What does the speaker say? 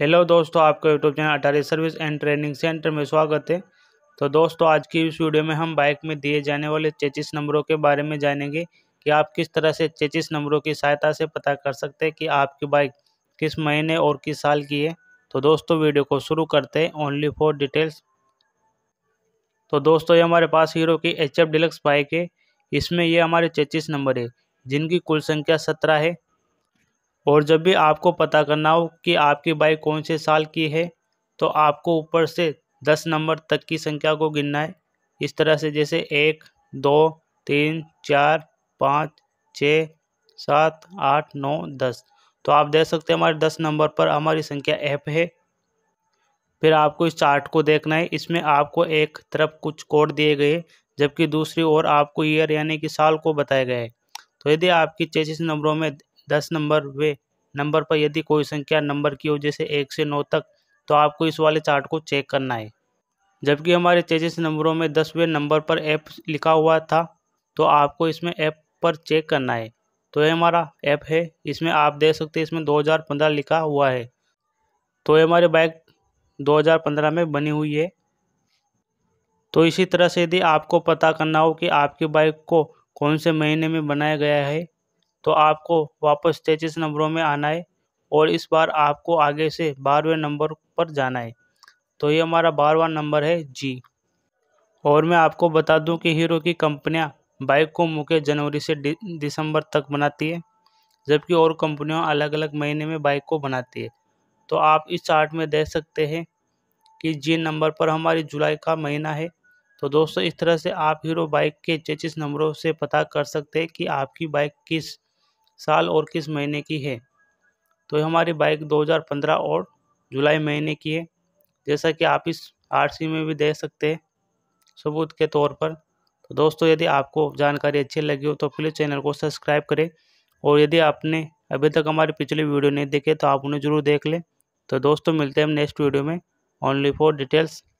hello दोस्तों आपका YouTube channel Atari service and training centre में स्वागत है तो दोस्तों आज की इस वीडियो में हम बाइक में दिए जाने वाले चेचिस नंबरों के बारे में जानेंगे कि आप किस तरह से चेचिस नंबरों की सहायता से पता कर सकते हैं कि आपकी बाइक किस महीने और किस साल की है तो दोस्तों वीडियो को शुरू करते हैं ओनली फॉर डिटेल्स तो दोस्तों ये हमारे पास हीरो की एच एफ डिलक्स बाइक है इसमें ये हमारे चेचिस नंबर है जिनकी कुल संख्या सत्रह है और जब भी आपको पता करना हो कि आपकी बाइक कौन से साल की है तो आपको ऊपर से दस नंबर तक की संख्या को गिनना है इस तरह से जैसे एक दो तीन चार पाँच छः सात आठ नौ दस तो आप देख सकते हैं हमारे दस नंबर पर हमारी संख्या ऐप है फिर आपको इस चार्ट को देखना है इसमें आपको एक तरफ कुछ कोड दिए गए जबकि दूसरी ओर आपको ईयर यानी कि साल को बताया गया है तो यदि आपकी चेचिस नंबरों में दस नंबर वे नंबर पर यदि कोई संख्या नंबर की हो जैसे एक से नौ तक तो आपको इस वाले चार्ट को चेक करना है जबकि हमारे चेजिस नंबरों में दसवें नंबर पर ऐप लिखा हुआ था तो आपको इसमें ऐप पर चेक करना है तो ये हमारा ऐप है इसमें आप देख सकते हैं इसमें 2015 लिखा हुआ है तो ये हमारी बाइक 2015 में बनी हुई है तो इसी तरह से यदि आपको पता करना हो कि आपकी बाइक को कौन से महीने में बनाया गया है तो आपको वापस तैतीस नंबरों में आना है और इस बार आपको आगे से बारहवें नंबर पर जाना है तो ये हमारा बारहवा नंबर है जी और मैं आपको बता दूं कि हीरो की कंपनियां बाइक को मुख्य जनवरी से दिसंबर तक बनाती है जबकि और कंपनियां अलग अलग महीने में बाइक को बनाती है तो आप इस चार्ट में देख सकते हैं कि जी नंबर पर हमारी जुलाई का महीना है तो दोस्तों इस तरह से आप हीरो बाइक के चेचिस नंबरों से पता कर सकते हैं कि आपकी बाइक किस साल और किस महीने की है तो हमारी बाइक 2015 और जुलाई महीने की है जैसा कि आप इस आरसी में भी दे सकते हैं सबूत के तौर पर तो दोस्तों यदि आपको जानकारी अच्छी लगी हो तो प्लीज़ चैनल को सब्सक्राइब करें और यदि आपने अभी तक हमारी पिछली वीडियो नहीं देखे तो आप उन्हें ज़रूर देख लें तो दोस्तों मिलते हैं हम नेक्स्ट वीडियो में ओनली फॉर डिटेल्स